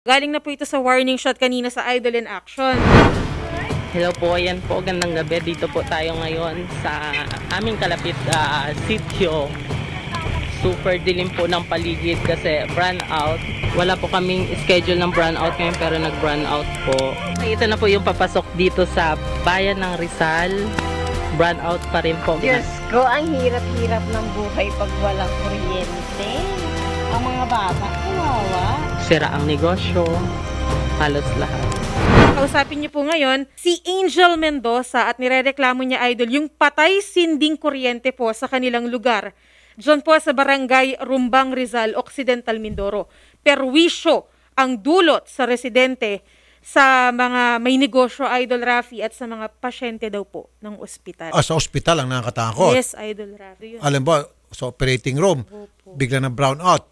Galing na po ito sa warning shot kanina sa Idol in Action. Hello po, ayan po, gandang gabi. Dito po tayo ngayon sa aming kalapit uh, ah, sityo. Super dilim po ng paligid kasi brown out. Wala po kaming schedule ng brown out ngayon pero nag-brown out po. Ito na po yung papasok dito sa bayan ng Rizal. Brown out pa rin po. Diyos ko, ang hirap-hirap ng buhay pag walang kuryente. Ang mga bata, kawawa sira ang negosyo, halos lahat. Kausapin niyo po ngayon si Angel Mendoza at nirereklamo niya idol yung patay sinding kuryente po sa kanilang lugar. Diyan po sa barangay Rumbang Rizal, Occidental Mindoro. Perwisyo ang dulot sa residente sa mga may negosyo, Idol Rafi, at sa mga pasyente daw po ng ospital. Ah, sa ospital ang nakakatakot? Yes, Idol Rafi. Alam ba, sa operating room, bigla na brown out,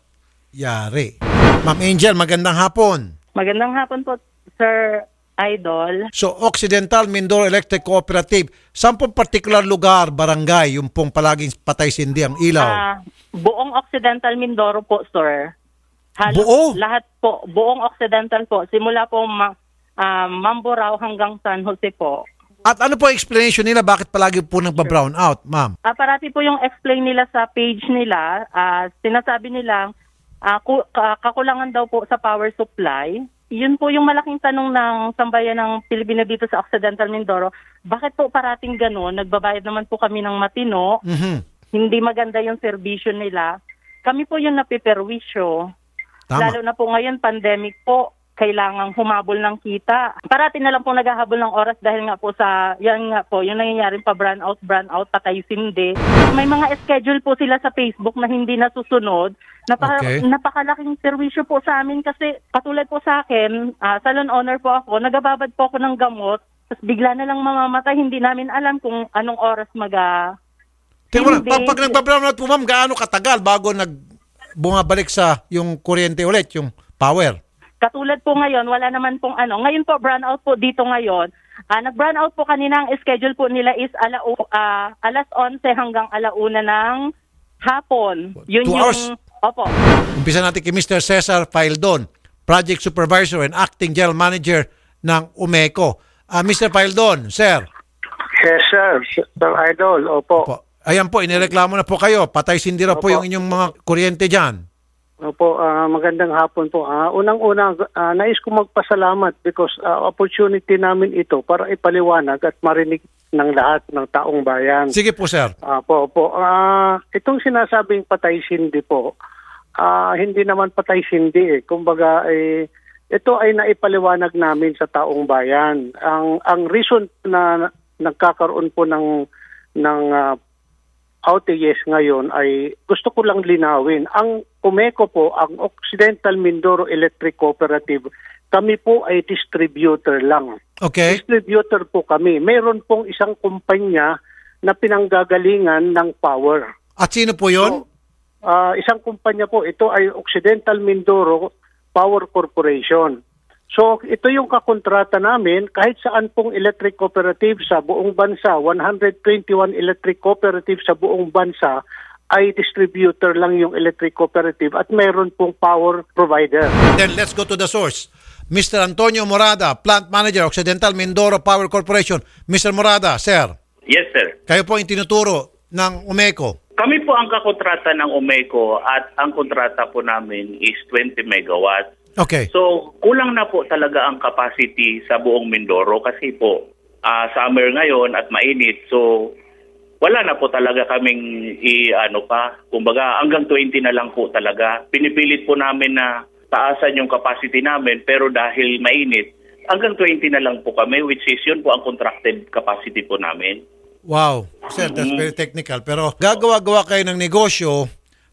yari. Ma'am Angel, magandang hapon. Magandang hapon po, Sir Idol. So, Occidental Mindoro Electric Cooperative, saan pong particular lugar, barangay, yung pong palaging patay sindi ang ilaw? Uh, buong Occidental Mindoro po, Sir. Halos Buo? Lahat po, buong Occidental po. Simula po ma- uh, ah, Mamburao hanggang San Jose po. At ano po explanation nila bakit palagi po nagpa-brown out, ma'am? Uh, parati po yung explain nila sa page nila. Uh, sinasabi nila Uh, kakulangan daw po sa power supply. Yun po yung malaking tanong ng sambayan ng Pilipino dito sa Occidental Mindoro. Bakit po parating ganun? Nagbabayad naman po kami ng matino. Mm-hmm. Hindi maganda yung servisyo nila. Kami po yung napiperwisyo. Tama. Lalo na po ngayon, pandemic po kailangang humabol ng kita. Parati na lang po naghahabol ng oras dahil nga po sa, yan nga po, yung nangyayaring pa brand out, brand out, patay sindi. May mga schedule po sila sa Facebook na hindi nasusunod. Napaka, okay. Napakalaking servisyo po sa amin kasi katulad po sa akin, uh, ah, salon owner po ako, nagababad po ako ng gamot. Tapos bigla na lang mamamatay, hindi namin alam kung anong oras mag... Uh, Tingnan mo lang, pag nagpa-brownout po ma'am, gaano katagal bago nag bumabalik sa yung kuryente ulit, yung power? Katulad po ngayon, wala naman pong ano. Ngayon po, brown out po dito ngayon. Uh, ah, nag-brown out po kanina ang schedule po nila is ala, uh, alas 11 hanggang alauna ng hapon. Yun Two yung, hours. Opo. Umpisa natin kay Mr. Cesar Paildon, Project Supervisor and Acting General Manager ng UMECO. Uh, ah, Mr. Paildon, sir. Yes, sir. Sir Idol, opo. opo. Ayan po, inireklamo na po kayo. Patay sindira opo. po yung inyong mga kuryente dyan. Opo, uh, magandang hapon po. Uh, Unang-una, uh, nais ko magpasalamat because uh, opportunity namin ito para ipaliwanag at marinig ng lahat ng taong bayan. Sige po, sir. Uh, po, po. Uh, itong sinasabing patay sindi po, uh, hindi naman patay sindi eh. Kumbaga, eh, ito ay naipaliwanag namin sa taong bayan. Ang, ang reason na nagkakaroon po ng ng uh, outages ngayon ay gusto ko lang linawin. Ang Comeco po, ang Occidental Mindoro Electric Cooperative, kami po ay distributor lang. Okay. Distributor po kami. Meron pong isang kumpanya na pinanggagalingan ng power. At sino po yon? So, uh, isang kumpanya po, ito ay Occidental Mindoro Power Corporation. So ito yung kakontrata namin kahit saan pong electric cooperative sa buong bansa, 121 electric cooperative sa buong bansa ay distributor lang yung electric cooperative at mayroon pong power provider. Then let's go to the source. Mr. Antonio Morada, Plant Manager, Occidental Mindoro Power Corporation. Mr. Morada, sir. Yes, sir. Kayo po ang tinuturo ng UMECO. Kami po ang kakontrata ng Umeco at ang kontrata po namin is 20 megawatt. Okay. So, kulang na po talaga ang capacity sa buong Mindoro kasi po uh, summer ngayon at mainit. So, wala na po talaga kaming i ano pa. Kumbaga, hanggang 20 na lang po talaga. Pinipilit po namin na taasan yung capacity namin pero dahil mainit, hanggang 20 na lang po kami which is yun po ang contracted capacity po namin. Wow, sir, that's mm-hmm. very technical. Pero gagawa-gawa kayo ng negosyo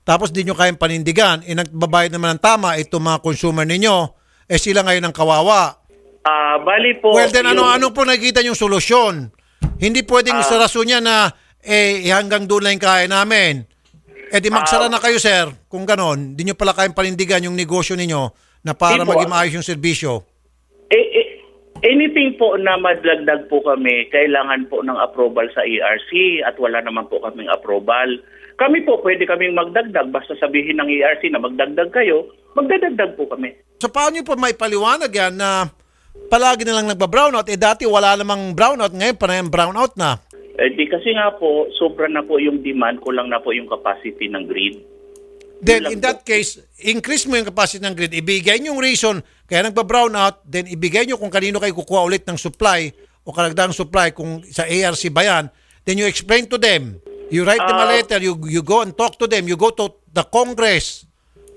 tapos di nyo kayang panindigan, eh nagbabayad naman ng tama itong mga consumer ninyo, eh sila ngayon ang kawawa. Ah, bali po. Well then, ano, ano po nakikita yung solusyon? Hindi pwedeng sa ah. saraso niya na eh hanggang doon lang kaya namin. Eh di magsara ah. na kayo sir, kung ganon, di nyo pala kayang panindigan yung negosyo ninyo na para Di maging maayos yung serbisyo. Eh, eh anything po na madagdag po kami, kailangan po ng approval sa ERC at wala naman po kaming approval. Kami po pwede kaming magdagdag basta sabihin ng ERC na magdagdag kayo, magdadagdag po kami. So paano niyo po may paliwanag yan na palagi nilang nagba-brownout? Eh dati wala namang brownout, ngayon panayang brownout na. Eh di kasi nga po, sobra na po yung demand, kulang na po yung capacity ng grid. Then in that case, increase mo yung capacity ng grid, ibigay niyo yung reason kaya nagba-brownout, then ibigay niyo kung kanino kayo kukuha ulit ng supply o karagdagang supply kung sa ARC ba yan, then you explain to them You write them a ah. letter, you, you go and talk to them, you go to the Congress.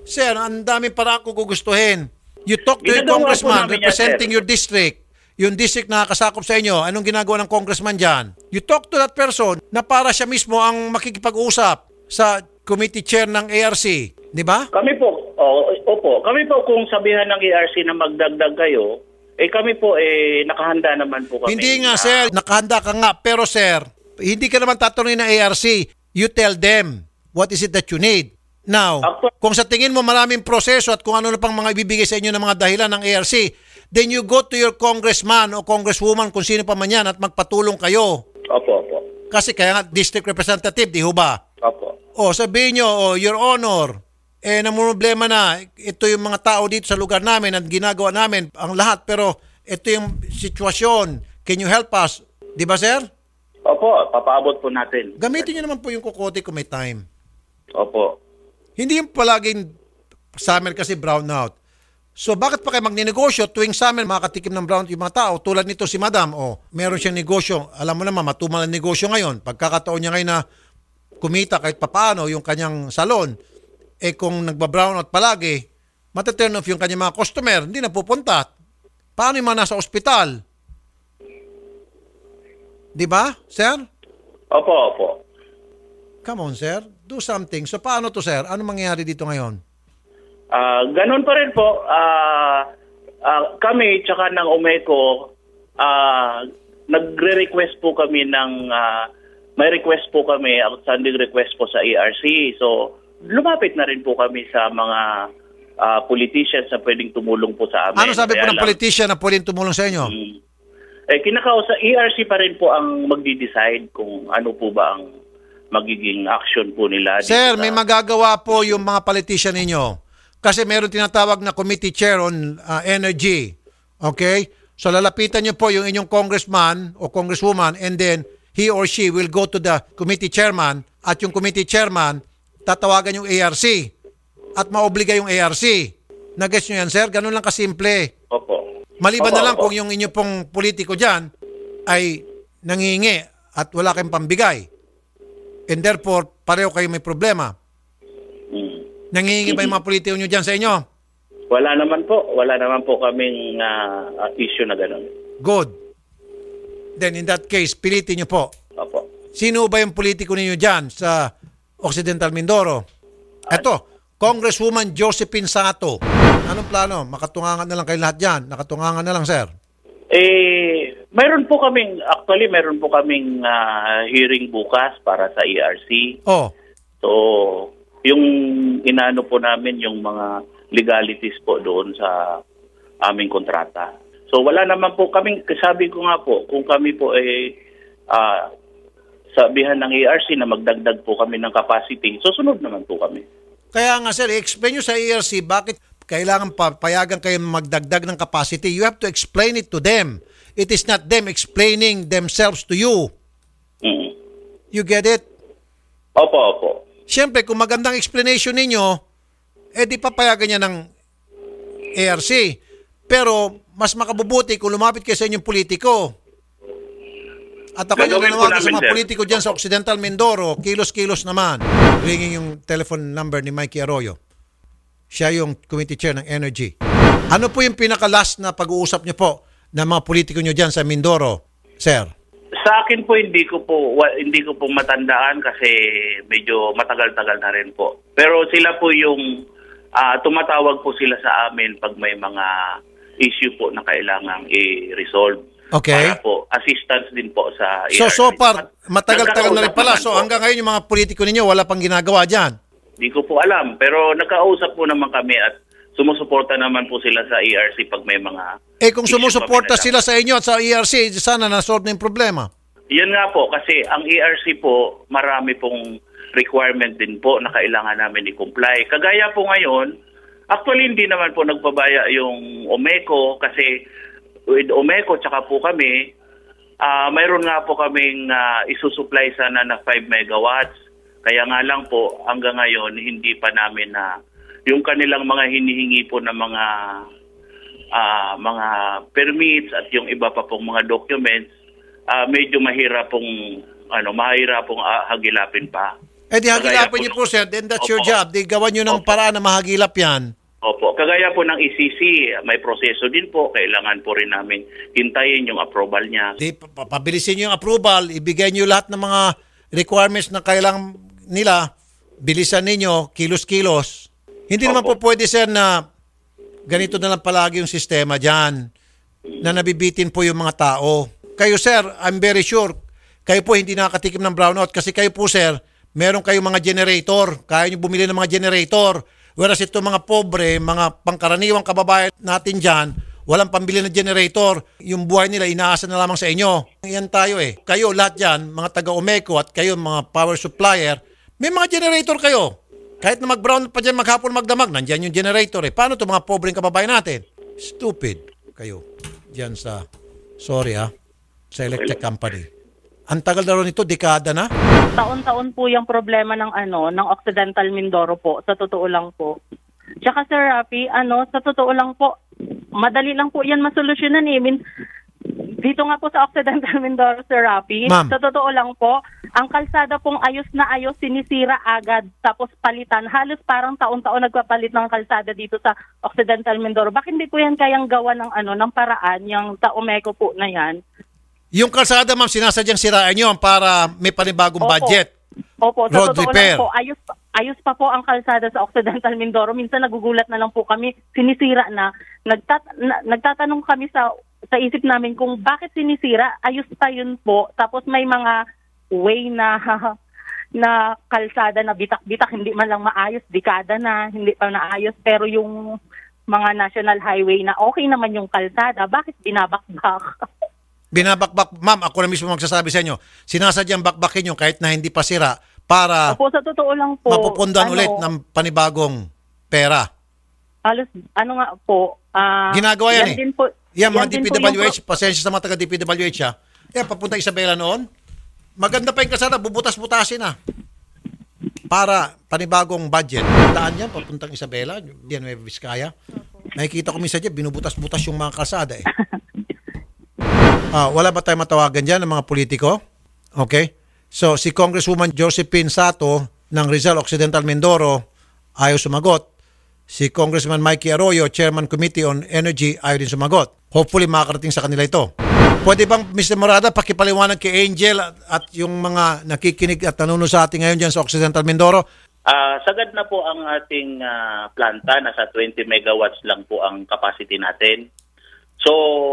Sir, ang daming para ako gugustuhin. You talk to your congressman representing your district. Yung district na kasakop sa inyo, anong ginagawa ng congressman dyan? You talk to that person na para siya mismo ang makikipag-usap sa committee chair ng ARC. Di ba? Kami po, oh, opo, kami po kung sabihan ng ARC na magdagdag kayo, eh kami po eh nakahanda naman po kami. Hindi nga sir, nakahanda ka nga pero sir, hindi ka naman tatanungin ng ARC. You tell them what is it that you need. Now, kung sa tingin mo maraming proseso at kung ano na pang mga ibibigay sa inyo ng mga dahilan ng ARC, then you go to your congressman o congresswoman kung sino pa man yan at magpatulong kayo. Opo, opo. Kasi kaya nga district representative, di ho ba? Opo. O sabihin nyo, o, your honor, eh na problema na, ito yung mga tao dito sa lugar namin at ginagawa namin ang lahat pero ito yung sitwasyon. Can you help us? Di ba sir? Opo, papaabot po natin. Gamitin niyo naman po yung kokote kung may time. Opo. Hindi yung palaging summer kasi brownout. So bakit pa kayo magninegosyo tuwing summer makakatikim ng brownout yung mga tao? Tulad nito si Madam, oh, meron siyang negosyo. Alam mo naman, matumal ang negosyo ngayon. Pagkakataon niya ngayon na kumita kahit papaano yung kanyang salon, eh kung nagba-brownout palagi, mata-turn off yung kanyang mga customer, hindi na pupunta. Paano yung mga nasa ospital? Di ba, sir? Opo, opo. Come on, sir. Do something. So paano to, sir? Ano mangyayari dito ngayon? Ah, ganun pa rin po. Ah, ah, kami tsaka ng Umeco ah, nagre-request po kami ng ah, may request po kami, outstanding request po sa ERC. So lumapit na rin po kami sa mga ah, politicians na pwedeng tumulong po sa amin. Ano sabi po ng politician na pwedeng tumulong sa inyo? Mm. Eh, kinakausap, ERC pa rin po ang magdi-decide kung ano po ba ang magiging action po nila. Sir, may magagawa po yung mga politician ninyo. Kasi meron tinatawag na committee chair on uh, energy. Okay? So lalapitan niyo po yung inyong congressman o congresswoman and then he or she will go to the committee chairman at yung committee chairman tatawagan yung ARC at maobliga yung ARC. Nag-guess nyo yan, sir? Ganun lang kasimple. Opo. Maliban opo, na lang kung yung inyo pong politiko dyan ay nangingi at wala kayong pambigay. And therefore, pareho kayo may problema. Mm. Nangingi ba yung mga politiko nyo dyan sa inyo? Wala naman po. Wala naman po kaming uh, issue na ganun. Good. Then in that case, pilitin nyo po. Opo. Sino ba yung politiko ninyo dyan sa Occidental Mindoro? Eto, Congresswoman Josephine Sato. Anong plano? Makatungangan na lang kay lahat yan. Nakatungangan na lang, sir. Eh, mayroon po kaming, actually, mayroon po kaming uh, hearing bukas para sa ERC. Oh. So, yung inaano po namin yung mga legalities po doon sa aming kontrata. So, wala naman po kaming, sabi ko nga po, kung kami po ay eh, uh, sabihan ng ERC na magdagdag po kami ng capacity, susunod naman po kami. Kaya nga sir, explain nyo sa ERC bakit kailangan papayagan kayo magdagdag ng capacity. You have to explain it to them. It is not them explaining themselves to you. Mm. You get it? Opo, opo. Siyempre, kung magandang explanation ninyo, eh papayagan niya ng ARC. E Pero mas makabubuti kung lumapit kayo sa inyong politiko at ako yung nanawagan sa mga sir. politiko dyan sa Occidental Mindoro, kilos-kilos naman. Ringing yung telephone number ni Mikey Arroyo. Siya yung committee chair ng energy. Ano po yung pinaka-last na pag-uusap niyo po ng mga politiko niyo dyan sa Mindoro, sir? Sa akin po hindi ko po wa, hindi ko po matandaan kasi medyo matagal-tagal na rin po. Pero sila po yung uh, tumatawag po sila sa amin pag may mga issue po na kailangang i-resolve. Okay. Para po, assistance din po sa ERC. So, so far, matagal tagal na rin pala. So, hanggang ngayon, yung mga politiko ninyo, wala pang ginagawa dyan? Hindi ko po alam. Pero nakausap po naman kami at sumusuporta naman po sila sa ERC pag may mga... Eh, kung sumusuporta sila sa inyo at sa ERC, sana na-solve na yung problema. Yan nga po, kasi ang ERC po, marami pong requirement din po na kailangan namin i-comply. Kagaya po ngayon, actually hindi naman po nagbabaya yung OMECO kasi with Omeco tsaka po kami, uh, mayroon nga po kaming uh, isusupply sana na 5 megawatts. Kaya nga lang po, hanggang ngayon, hindi pa namin na uh, yung kanilang mga hinihingi po ng mga uh, mga permits at yung iba pa pong mga documents, uh, medyo mahirap pong ano, mahirap pong uh, hagilapin pa. Eh di hagilapin niyo po sir, then that's opo. your job. Di gawan niyo ng opo. paraan na mahagilap 'yan. Opo, kagaya po ng ECC, may proseso din po. Kailangan po rin namin hintayin yung approval niya. Di, pabilisin niyo yung approval, ibigay niyo lahat ng mga requirements na kailang nila, bilisan ninyo, kilos-kilos. Hindi Opo. naman po pwede, sir, na ganito na lang palagi yung sistema dyan, na nabibitin po yung mga tao. Kayo, sir, I'm very sure, kayo po hindi nakakatikim ng brownout kasi kayo po, sir, meron kayong mga generator, kaya nyo bumili ng mga generator, Whereas itong mga pobre, mga pangkaraniwang kababayan natin dyan, walang pambili na generator, yung buhay nila inaasa na lamang sa inyo. Yan tayo eh. Kayo lahat yan, mga taga Omeco at kayo mga power supplier, may mga generator kayo. Kahit na mag-brown pa dyan, maghapon magdamag, nandyan yung generator eh. Paano to mga pobreng kababayan natin? Stupid kayo. Diyan sa, sorry ha, ah, sa electric company. Ang tagal na nito, dekada na. Taon-taon po yung problema ng ano, ng Occidental Mindoro po, sa totoo lang po. Tsaka Sir Rafi, ano, sa totoo lang po, madali lang po yan masolusyonan eh. I mean, dito nga po sa Occidental Mindoro, Sir Rafi, sa totoo lang po, ang kalsada pong ayos na ayos, sinisira agad, tapos palitan. Halos parang taon-taon nagpapalit ng kalsada dito sa Occidental Mindoro. Bakit hindi po yan kayang gawa ng, ano, ng paraan, yung Taomeco po na yan? Yung kalsada, ma'am, sinasadyang sirain nyo para may panibagong Opo. budget. Opo, sa Road totoo repair. lang po, ayos, ayos pa po ang kalsada sa Occidental Mindoro. Minsan nagugulat na lang po kami, sinisira na. Nagtat, na, nagtatanong kami sa sa isip namin kung bakit sinisira, ayos pa yun po. Tapos may mga way na na kalsada na bitak-bitak, hindi man lang maayos, dekada na, hindi pa naayos. Pero yung mga national highway na okay naman yung kalsada, bakit binabakbak? binabakbak, ma'am, ako na mismo magsasabi sa inyo, sinasadyang bakbakin yung kahit na hindi pa sira para Opo, sa totoo lang po, mapupundan ano, ulit ng panibagong pera. Halos, ano nga po, uh, ginagawa yan, yan eh. Din po, yan, mga DPWH, po pasensya sa mga taga-DPWH ha. Ah. Yan, eh, papunta Isabela noon. Maganda pa yung kasada, bubutas-butasin na ah. para panibagong budget. Taan yan, papuntang Isabela, Villanueva, Vizcaya. Nakikita ko minsan dyan, binubutas-butas yung mga kasada, eh. Uh, wala ba tayong matawagan dyan ng mga politiko? Okay? So, si Congresswoman Josephine Sato ng Rizal Occidental Mindoro ayaw sumagot. Si Congressman Mikey Arroyo, Chairman Committee on Energy, ayaw din sumagot. Hopefully, makakarating sa kanila ito. Pwede bang, Mr. Morada, pakipaliwanag kay Angel at, at yung mga nakikinig at nanonood sa atin ngayon dyan sa Occidental Mindoro? Uh, sagad na po ang ating uh, planta. Nasa 20 megawatts lang po ang capacity natin. So,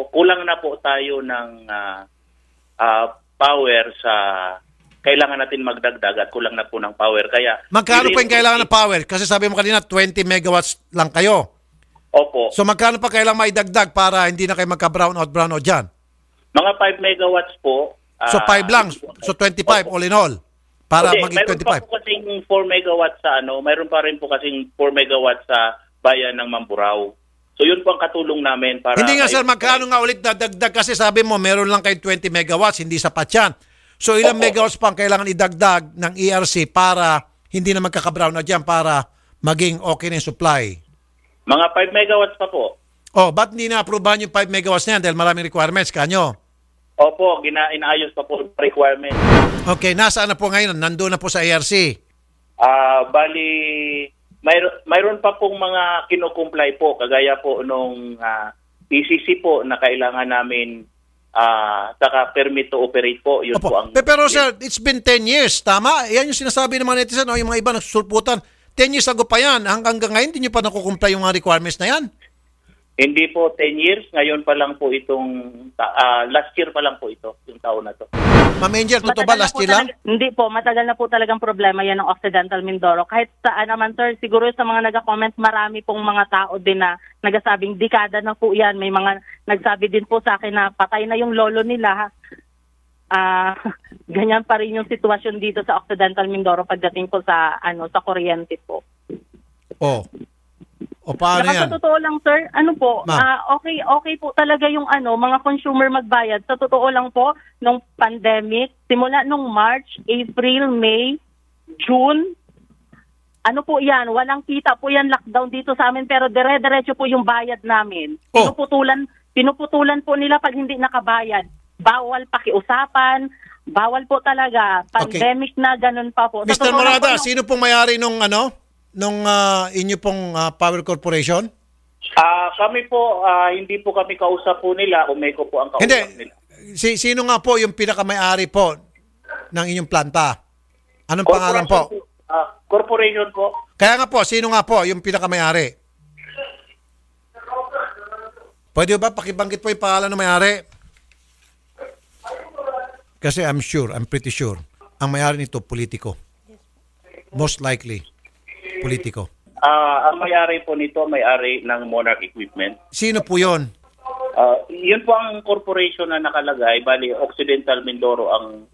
kulang na po tayo ng uh, uh, power sa kailangan natin magdagdag at kulang na po ng power. Kaya Magkano pa yung kailangan ng power? Kasi sabi mo kanina 20 megawatts lang kayo. Opo. So magkano pa kailangan maidagdag para hindi na kayo magka-brownout brownout diyan? Mga 5 megawatts po. Ah, so 5 lang. So 25 opo. all in all. Para okay, maging 25. Mayroon pa po kasing 4 megawatts sa ano, mayroon pa rin po kasing 4 megawatts sa bayan ng Mamburao. So yun po ang katulong namin para... Hindi nga sir, magkano nga ulit dadagdag kasi sabi mo meron lang kayo 20 megawatts, hindi sapat yan. So ilang Opo. megawatts pa ang kailangan idagdag ng ERC para hindi na magkakabrown na dyan para maging okay na supply? Mga 5 megawatts pa po. Oh, ba't hindi na-approvean yung 5 megawatts niyan dahil maraming requirements kanyo? Opo, gina inaayos pa po requirements. Okay, nasaan na po ngayon? Nandoon na po sa ERC? Ah, uh, bali mayroon, mayroon pa pong mga kinukumplay po, kagaya po nung uh, ah, PCC po na kailangan namin uh, saka permit to operate po. Yun po ang... Pero sir, it's been 10 years, tama? Yan yung sinasabi ng mga netizen o yung mga iba nagsusulputan. 10 years ago pa yan, hanggang, ngayon, hindi nyo pa nakukumply yung mga requirements na yan? Hindi po 10 years, ngayon pa lang po itong, uh, last year pa lang po ito, yung taon na to. Ma'am Angel, totoo ba last year lang? Hindi po, matagal na po talagang problema yan ng Occidental Mindoro. Kahit saan naman sir, siguro sa mga nag-comment, marami pong mga tao din na nagsasabing dekada na po yan. May mga nagsabi din po sa akin na patay na yung lolo nila. Ah, uh, ganyan pa rin yung sitwasyon dito sa Occidental Mindoro pagdating po sa ano sa kuryente po. Oh. O paano yan? Sa totoo lang sir, ano po, uh, okay okay po talaga yung ano, mga consumer magbayad. Sa totoo lang po, nung pandemic, simula nung March, April, May, June, ano po yan, walang kita po yan lockdown dito sa amin pero dire-diretso po yung bayad namin. Oh. Pinuputulan, pinuputulan po nila pag hindi nakabayad. Bawal pakiusapan, bawal po talaga. Pandemic okay. na ganun pa po. Sa Mr. Marada, po, sino po mayari nung ano? nung uh, inyo pong uh, Power Corporation? Ah, uh, kami po uh, hindi po kami kausap po nila, Umeco po ang kausap hindi. nila. Si sino nga po yung pinakamay-ari po ng inyong planta? Anong pangalan po? Uh, corporation po. Kaya nga po, sino nga po yung pinakamay-ari? Pwede ba pakibanggit po yung pangalan ng may-ari? Kasi I'm sure, I'm pretty sure, ang may-ari nito politiko. Most likely politiko? Ah, ang may-ari po nito, may-ari ng Monarch Equipment. Sino po yon? Ah, yun po ang corporation na nakalagay, bali Occidental Mindoro ang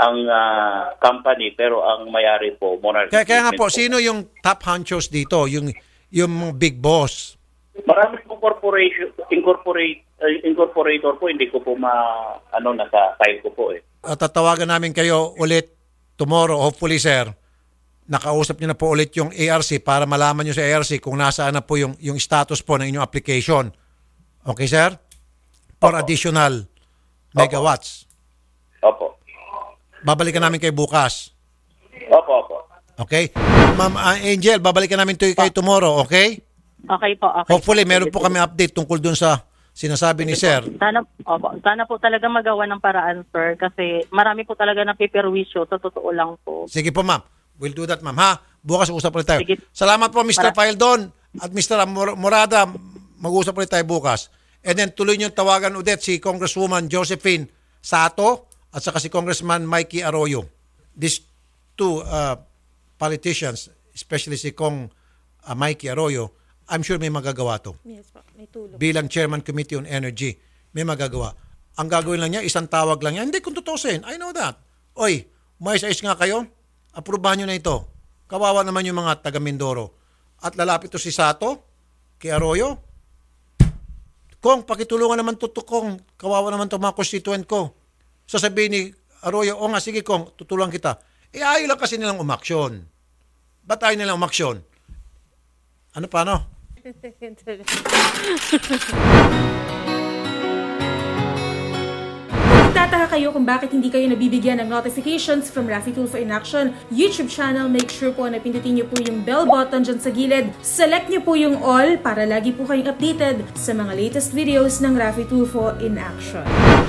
ang ah, company pero ang may-ari po Monarch. Kaya, kaya nga po, Equipment sino yung top honchos dito? Yung, yung big boss? Marami po corporation incorporate eh, incorporator po hindi ko po ma ano nasa file ko po eh. At tatawagan namin kayo ulit tomorrow, hopefully, sir nakausap niyo na po ulit yung ARC para malaman niyo sa ARC kung nasaan na po yung, yung status po ng inyong application. Okay, sir? For Opo. additional megawatts. Opo. Babalikan namin kayo bukas. Opo, opo. Okay? Ma'am uh, Angel, babalikan namin to kayo tomorrow, okay? Okay po, okay. Hopefully, meron po kami update tungkol dun sa sinasabi ni Sir. Sana, opo, sana po talaga magawa ng paraan, sir, kasi marami po talaga na paperwisyo, sa totoo lang po. Sige po, ma'am. We'll do that, ma'am, ha? Bukas usap ulit tayo. Sige. Salamat po, Mr. Para. Paildon at Mr. Morada. Mag-usap ulit tayo bukas. And then tuloy niyo tawagan ulit si Congresswoman Josephine Sato at saka si Congressman Mikey Arroyo. These two uh, politicians, especially si Kong uh, Mikey Arroyo, I'm sure may magagawa to. Yes, po. May tulong. Bilang Chairman Committee on Energy, may magagawa. Ang gagawin lang niya, isang tawag lang niya. Hindi, kung tutusin, I know that. Oy, may ais nga kayo, Aprobahan nyo na ito. Kawawa naman yung mga taga Mindoro. At lalapit to si Sato, kay Arroyo. Kung pakitulungan naman to, to Kong, kawawa naman to mga constituent ko. Sasabihin ni Arroyo, o nga, sige Kong, tutulungan kita. E ayaw lang kasi nilang umaksyon. Ba't ayaw nilang umaksyon? Ano pa, no? Nagtataka kayo kung bakit hindi kayo nabibigyan ng notifications from Rafi Tulfo in Action YouTube channel, make sure po na pindutin niyo po yung bell button dyan sa gilid. Select niyo po yung all para lagi po kayong updated sa mga latest videos ng Rafi Tulfo in Action.